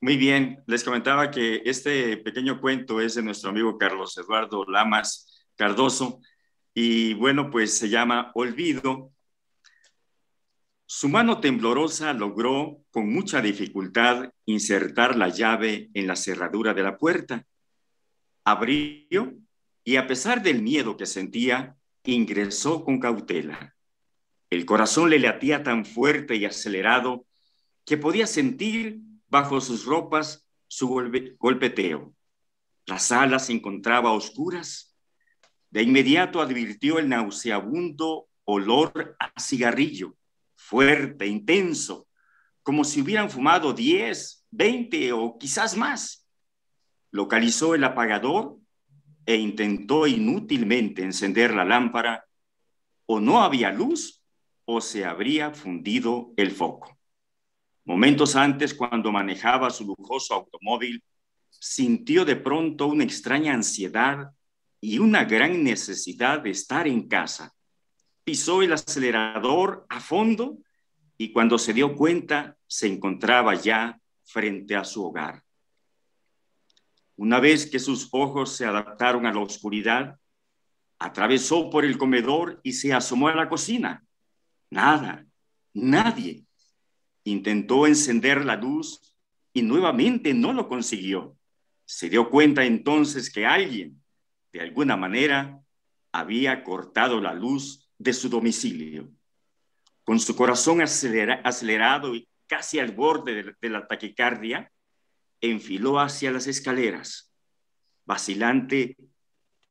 Muy bien, les comentaba que este pequeño cuento es de nuestro amigo Carlos Eduardo Lamas Cardoso y bueno, pues se llama Olvido. Su mano temblorosa logró con mucha dificultad insertar la llave en la cerradura de la puerta. Abrió y a pesar del miedo que sentía, ingresó con cautela. El corazón le latía tan fuerte y acelerado que podía sentir bajo sus ropas su golpeteo. La sala se encontraba oscuras. De inmediato advirtió el nauseabundo olor a cigarrillo, fuerte, intenso, como si hubieran fumado 10, 20 o quizás más. Localizó el apagador e intentó inútilmente encender la lámpara, o no había luz o se habría fundido el foco. Momentos antes, cuando manejaba su lujoso automóvil, sintió de pronto una extraña ansiedad y una gran necesidad de estar en casa. Pisó el acelerador a fondo y cuando se dio cuenta se encontraba ya frente a su hogar. Una vez que sus ojos se adaptaron a la oscuridad, atravesó por el comedor y se asomó a la cocina. Nada, nadie. Intentó encender la luz y nuevamente no lo consiguió. Se dio cuenta entonces que alguien, de alguna manera, había cortado la luz de su domicilio. Con su corazón acelerado y casi al borde de, de la taquicardia, enfiló hacia las escaleras. Vacilante,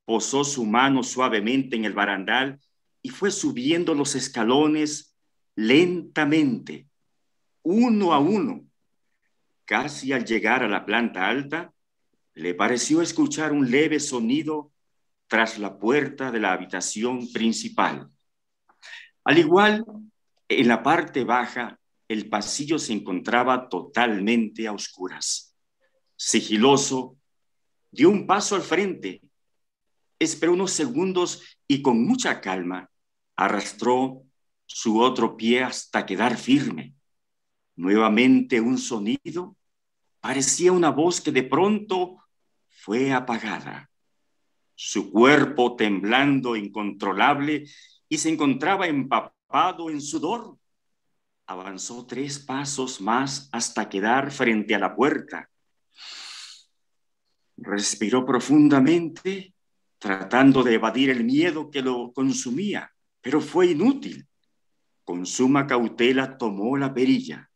posó su mano suavemente en el barandal y fue subiendo los escalones lentamente, uno a uno. Casi al llegar a la planta alta, le pareció escuchar un leve sonido tras la puerta de la habitación principal. Al igual, en la parte baja, el pasillo se encontraba totalmente a oscuras. Sigiloso, dio un paso al frente, esperó unos segundos y con mucha calma arrastró su otro pie hasta quedar firme. Nuevamente un sonido, parecía una voz que de pronto fue apagada. Su cuerpo temblando incontrolable y se encontraba empapado en sudor. Avanzó tres pasos más hasta quedar frente a la puerta. Respiró profundamente, tratando de evadir el miedo que lo consumía, pero fue inútil. Con suma cautela tomó la perilla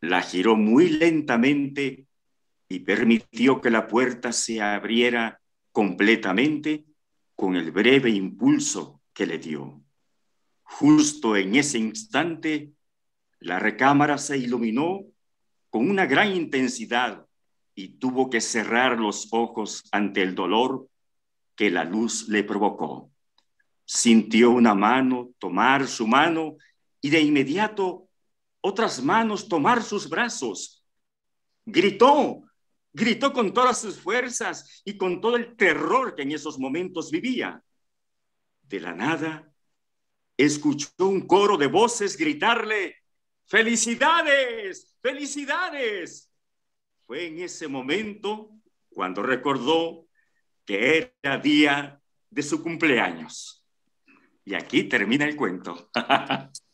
la giró muy lentamente y permitió que la puerta se abriera completamente con el breve impulso que le dio. Justo en ese instante, la recámara se iluminó con una gran intensidad y tuvo que cerrar los ojos ante el dolor que la luz le provocó. Sintió una mano tomar su mano y de inmediato otras manos, tomar sus brazos. Gritó, gritó con todas sus fuerzas y con todo el terror que en esos momentos vivía. De la nada, escuchó un coro de voces gritarle, felicidades, felicidades. Fue en ese momento cuando recordó que era día de su cumpleaños. Y aquí termina el cuento.